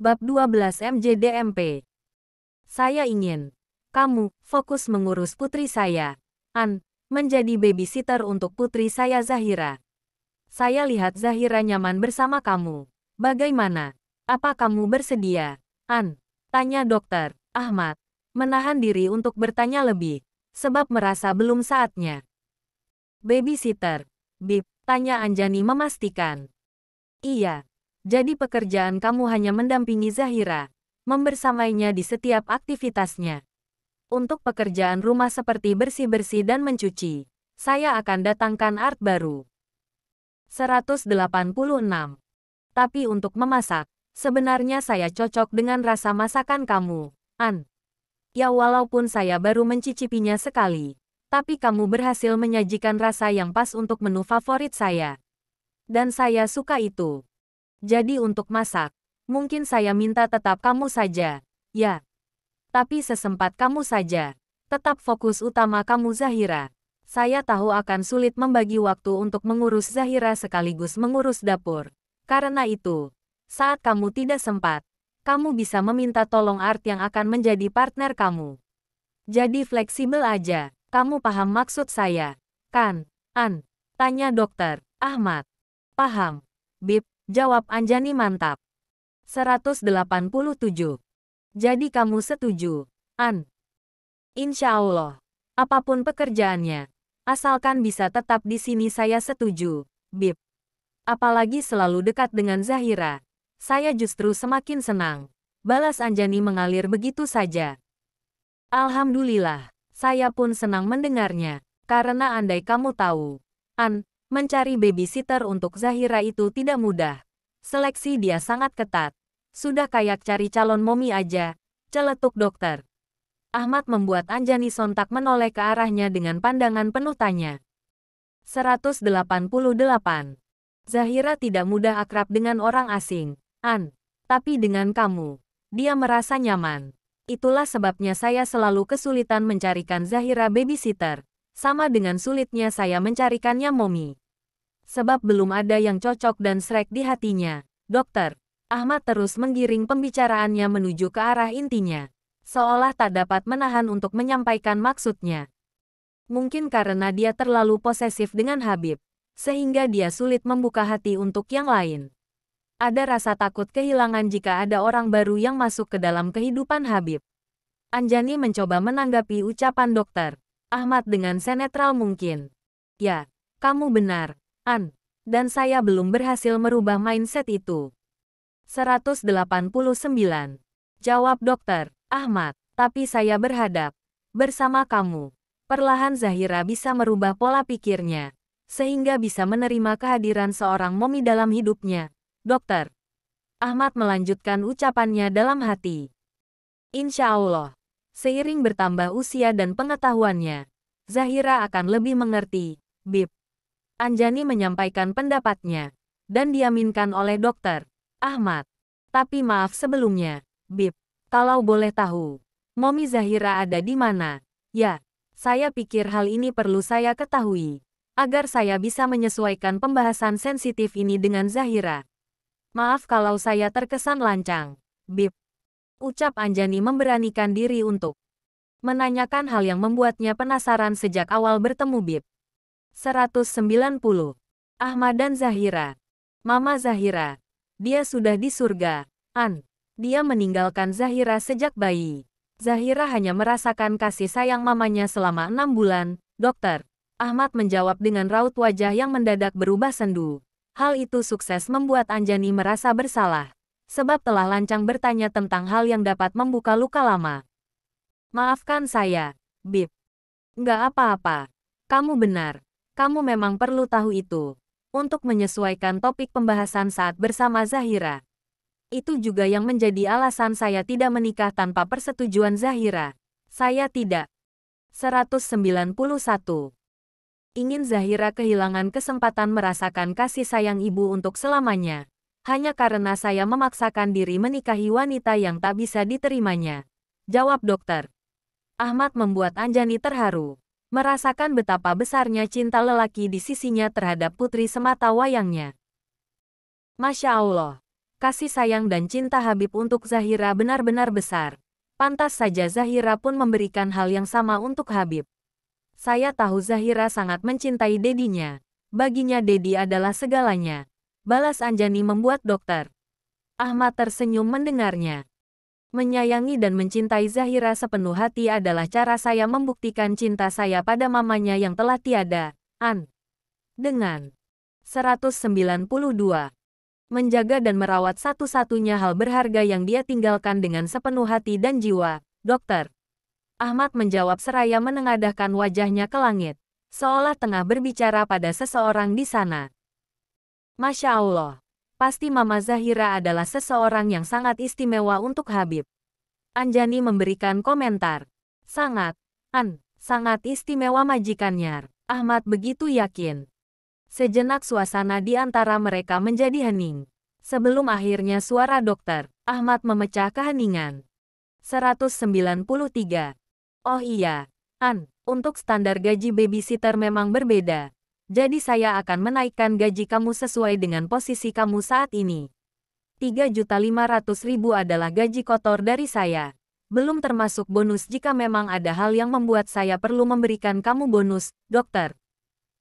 Bab 12 MJDMP. Saya ingin kamu fokus mengurus putri saya, An, menjadi babysitter untuk putri saya Zahira. Saya lihat Zahira nyaman bersama kamu. Bagaimana? Apa kamu bersedia? An, tanya dokter Ahmad, menahan diri untuk bertanya lebih, sebab merasa belum saatnya. Babysitter, Bib, tanya Anjani memastikan. Iya, jadi pekerjaan kamu hanya mendampingi Zahira, membersamainya di setiap aktivitasnya. Untuk pekerjaan rumah seperti bersih-bersih dan mencuci, saya akan datangkan art baru. 186. Tapi untuk memasak, sebenarnya saya cocok dengan rasa masakan kamu, An. Ya walaupun saya baru mencicipinya sekali, tapi kamu berhasil menyajikan rasa yang pas untuk menu favorit saya. Dan saya suka itu. Jadi untuk masak, mungkin saya minta tetap kamu saja. Ya. Tapi sesempat kamu saja. Tetap fokus utama kamu Zahira. Saya tahu akan sulit membagi waktu untuk mengurus Zahira sekaligus mengurus dapur. Karena itu, saat kamu tidak sempat, kamu bisa meminta tolong Art yang akan menjadi partner kamu. Jadi fleksibel aja, kamu paham maksud saya, kan? An, tanya dokter, Ahmad. Paham, Bip. Jawab Anjani mantap. 187. Jadi kamu setuju, An? Insya Allah. Apapun pekerjaannya. Asalkan bisa tetap di sini saya setuju, Bib. Apalagi selalu dekat dengan Zahira. Saya justru semakin senang. Balas Anjani mengalir begitu saja. Alhamdulillah, saya pun senang mendengarnya. Karena andai kamu tahu, An, Mencari babysitter untuk Zahira itu tidak mudah. Seleksi dia sangat ketat. Sudah kayak cari calon momi aja, celetuk dokter. Ahmad membuat Anjani sontak menoleh ke arahnya dengan pandangan penuh tanya. 188. Zahira tidak mudah akrab dengan orang asing, An. Tapi dengan kamu, dia merasa nyaman. Itulah sebabnya saya selalu kesulitan mencarikan Zahira babysitter. Sama dengan sulitnya saya mencarikannya momi sebab belum ada yang cocok dan srek di hatinya. Dokter, Ahmad terus menggiring pembicaraannya menuju ke arah intinya. Seolah tak dapat menahan untuk menyampaikan maksudnya. Mungkin karena dia terlalu posesif dengan Habib, sehingga dia sulit membuka hati untuk yang lain. Ada rasa takut kehilangan jika ada orang baru yang masuk ke dalam kehidupan Habib. Anjani mencoba menanggapi ucapan dokter. Ahmad dengan senetral mungkin. Ya, kamu benar. An. Dan saya belum berhasil merubah mindset itu. 189. Jawab dokter, Ahmad, tapi saya berhadap. Bersama kamu, perlahan Zahira bisa merubah pola pikirnya, sehingga bisa menerima kehadiran seorang momi dalam hidupnya. Dokter, Ahmad melanjutkan ucapannya dalam hati. Insya Allah, seiring bertambah usia dan pengetahuannya, Zahira akan lebih mengerti, Bib, Anjani menyampaikan pendapatnya. Dan diaminkan oleh dokter Ahmad. Tapi maaf sebelumnya, Bib. Kalau boleh tahu, Momi Zahira ada di mana? Ya, saya pikir hal ini perlu saya ketahui. Agar saya bisa menyesuaikan pembahasan sensitif ini dengan Zahira. Maaf kalau saya terkesan lancang, Bib. Ucap Anjani memberanikan diri untuk menanyakan hal yang membuatnya penasaran sejak awal bertemu Bib. 190. Ahmad dan Zahira. Mama Zahira. Dia sudah di surga. An. Dia meninggalkan Zahira sejak bayi. Zahira hanya merasakan kasih sayang mamanya selama enam bulan, dokter. Ahmad menjawab dengan raut wajah yang mendadak berubah sendu. Hal itu sukses membuat Anjani merasa bersalah. Sebab telah lancang bertanya tentang hal yang dapat membuka luka lama. Maafkan saya, Bib. Nggak apa-apa. Kamu benar kamu memang perlu tahu itu. Untuk menyesuaikan topik pembahasan saat bersama Zahira. Itu juga yang menjadi alasan saya tidak menikah tanpa persetujuan Zahira. Saya tidak. 191. Ingin Zahira kehilangan kesempatan merasakan kasih sayang ibu untuk selamanya. Hanya karena saya memaksakan diri menikahi wanita yang tak bisa diterimanya. Jawab dokter. Ahmad membuat Anjani terharu merasakan betapa besarnya cinta lelaki di sisinya terhadap putri semata wayangnya. Masya Allah, kasih sayang dan cinta Habib untuk Zahira benar-benar besar. Pantas saja Zahira pun memberikan hal yang sama untuk Habib. Saya tahu Zahira sangat mencintai dedinya. Baginya Dedi adalah segalanya. Balas Anjani membuat dokter. Ahmad tersenyum mendengarnya. Menyayangi dan mencintai Zahira sepenuh hati adalah cara saya membuktikan cinta saya pada mamanya yang telah tiada. An. Dengan 192. Menjaga dan merawat satu-satunya hal berharga yang dia tinggalkan dengan sepenuh hati dan jiwa, dokter. Ahmad menjawab seraya menengadahkan wajahnya ke langit, seolah tengah berbicara pada seseorang di sana. Masya Allah, pasti Mama Zahira adalah seseorang yang sangat istimewa untuk Habib. Anjani memberikan komentar. Sangat, an, sangat istimewa majikannya. Ahmad begitu yakin. Sejenak suasana di antara mereka menjadi hening. Sebelum akhirnya suara dokter, Ahmad memecah keheningan. 193. Oh iya, An, untuk standar gaji babysitter memang berbeda jadi saya akan menaikkan gaji kamu sesuai dengan posisi kamu saat ini. 3.500.000 adalah gaji kotor dari saya. Belum termasuk bonus jika memang ada hal yang membuat saya perlu memberikan kamu bonus, dokter.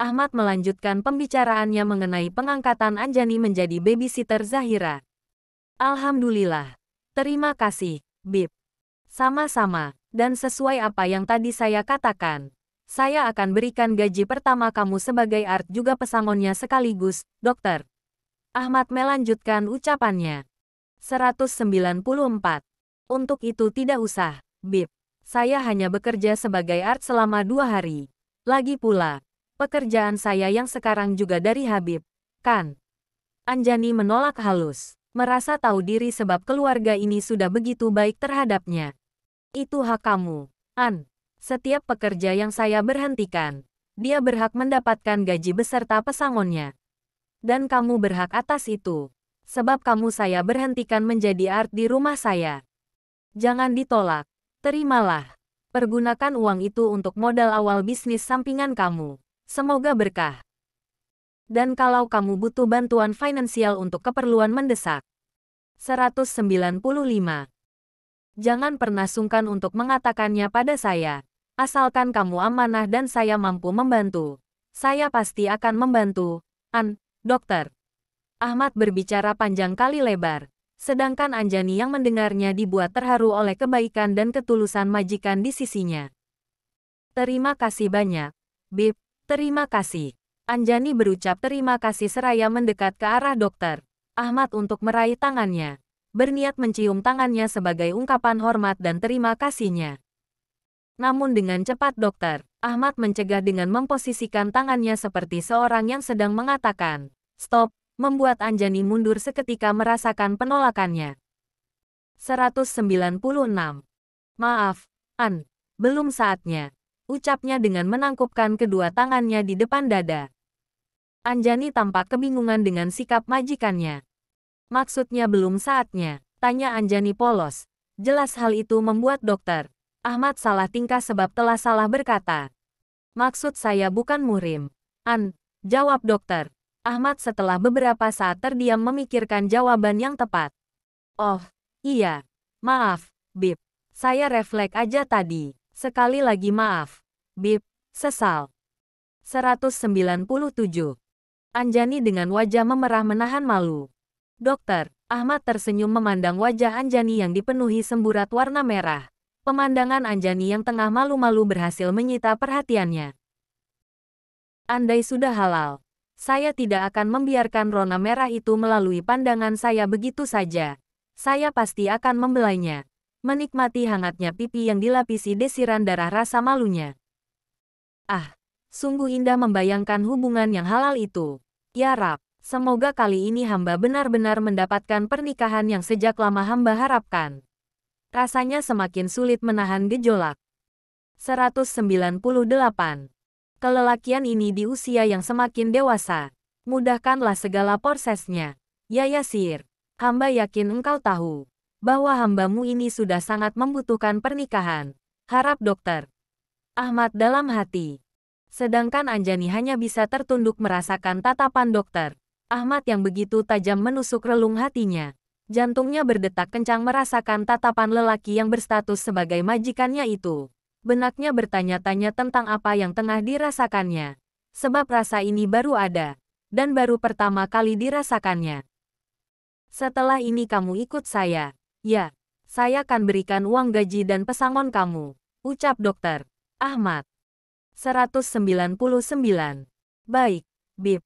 Ahmad melanjutkan pembicaraannya mengenai pengangkatan Anjani menjadi babysitter Zahira. Alhamdulillah. Terima kasih, Bib. Sama-sama, dan sesuai apa yang tadi saya katakan, saya akan berikan gaji pertama kamu sebagai art juga pesangonnya sekaligus, dokter. Ahmad melanjutkan ucapannya. 194. Untuk itu tidak usah, Bib. Saya hanya bekerja sebagai art selama dua hari. Lagi pula, pekerjaan saya yang sekarang juga dari Habib, kan? Anjani menolak halus, merasa tahu diri sebab keluarga ini sudah begitu baik terhadapnya. Itu hak kamu, An. Setiap pekerja yang saya berhentikan, dia berhak mendapatkan gaji beserta pesangonnya. Dan kamu berhak atas itu. Sebab kamu saya berhentikan menjadi art di rumah saya. Jangan ditolak. Terimalah. Pergunakan uang itu untuk modal awal bisnis sampingan kamu. Semoga berkah. Dan kalau kamu butuh bantuan finansial untuk keperluan mendesak. 195. Jangan pernah sungkan untuk mengatakannya pada saya. Asalkan kamu amanah dan saya mampu membantu. Saya pasti akan membantu. An, dokter. Ahmad berbicara panjang kali lebar. Sedangkan Anjani yang mendengarnya dibuat terharu oleh kebaikan dan ketulusan majikan di sisinya. Terima kasih banyak. Bib, terima kasih. Anjani berucap terima kasih seraya mendekat ke arah dokter. Ahmad untuk meraih tangannya. Berniat mencium tangannya sebagai ungkapan hormat dan terima kasihnya. Namun dengan cepat dokter, Ahmad mencegah dengan memposisikan tangannya seperti seorang yang sedang mengatakan, Stop, membuat Anjani mundur seketika merasakan penolakannya. 196. Maaf, An, belum saatnya. Ucapnya dengan menangkupkan kedua tangannya di depan dada. Anjani tampak kebingungan dengan sikap majikannya. Maksudnya belum saatnya, tanya Anjani polos. Jelas hal itu membuat dokter Ahmad salah tingkah sebab telah salah berkata. Maksud saya bukan murim. An, jawab dokter. Ahmad setelah beberapa saat terdiam memikirkan jawaban yang tepat. Oh, iya. Maaf, Bib. Saya refleks aja tadi. Sekali lagi maaf. Bib, sesal. 197. Anjani dengan wajah memerah menahan malu. Dokter, Ahmad tersenyum memandang wajah Anjani yang dipenuhi semburat warna merah. Pemandangan Anjani yang tengah malu-malu berhasil menyita perhatiannya. Andai sudah halal, saya tidak akan membiarkan rona merah itu melalui pandangan saya begitu saja. Saya pasti akan membelainya. Menikmati hangatnya pipi yang dilapisi desiran darah rasa malunya. Ah, sungguh indah membayangkan hubungan yang halal itu. Ya Rab, semoga kali ini hamba benar-benar mendapatkan pernikahan yang sejak lama hamba harapkan rasanya semakin sulit menahan gejolak. 198. Kelelakian ini di usia yang semakin dewasa. Mudahkanlah segala prosesnya. Yayasir, hamba yakin engkau tahu bahwa hambamu ini sudah sangat membutuhkan pernikahan. Harap dokter. Ahmad dalam hati. Sedangkan Anjani hanya bisa tertunduk merasakan tatapan dokter. Ahmad yang begitu tajam menusuk relung hatinya. Jantungnya berdetak kencang merasakan tatapan lelaki yang berstatus sebagai majikannya itu. Benaknya bertanya-tanya tentang apa yang tengah dirasakannya. Sebab rasa ini baru ada, dan baru pertama kali dirasakannya. Setelah ini kamu ikut saya. Ya, saya akan berikan uang gaji dan pesangon kamu, ucap dokter. Ahmad. 199. Baik, Bib.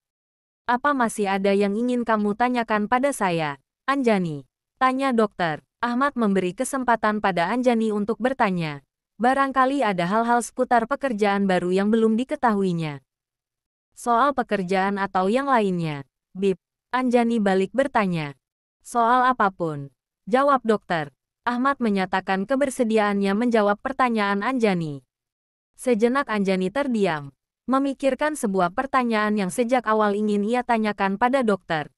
Apa masih ada yang ingin kamu tanyakan pada saya? Anjani. Tanya dokter. Ahmad memberi kesempatan pada Anjani untuk bertanya. Barangkali ada hal-hal seputar pekerjaan baru yang belum diketahuinya. Soal pekerjaan atau yang lainnya. Bip. Anjani balik bertanya. Soal apapun. Jawab dokter. Ahmad menyatakan kebersediaannya menjawab pertanyaan Anjani. Sejenak Anjani terdiam, memikirkan sebuah pertanyaan yang sejak awal ingin ia tanyakan pada dokter.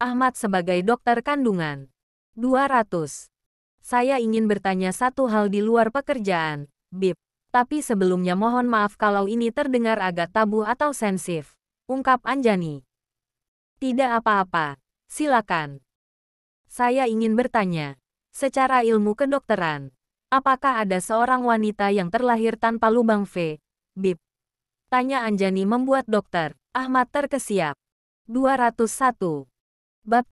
Ahmad sebagai dokter kandungan. 200. Saya ingin bertanya satu hal di luar pekerjaan, Bib. Tapi sebelumnya mohon maaf kalau ini terdengar agak tabu atau sensif. Ungkap Anjani. Tidak apa-apa. Silakan. Saya ingin bertanya. Secara ilmu kedokteran, apakah ada seorang wanita yang terlahir tanpa lubang V? Bib. Tanya Anjani membuat dokter. Ahmad terkesiap. 201. Bab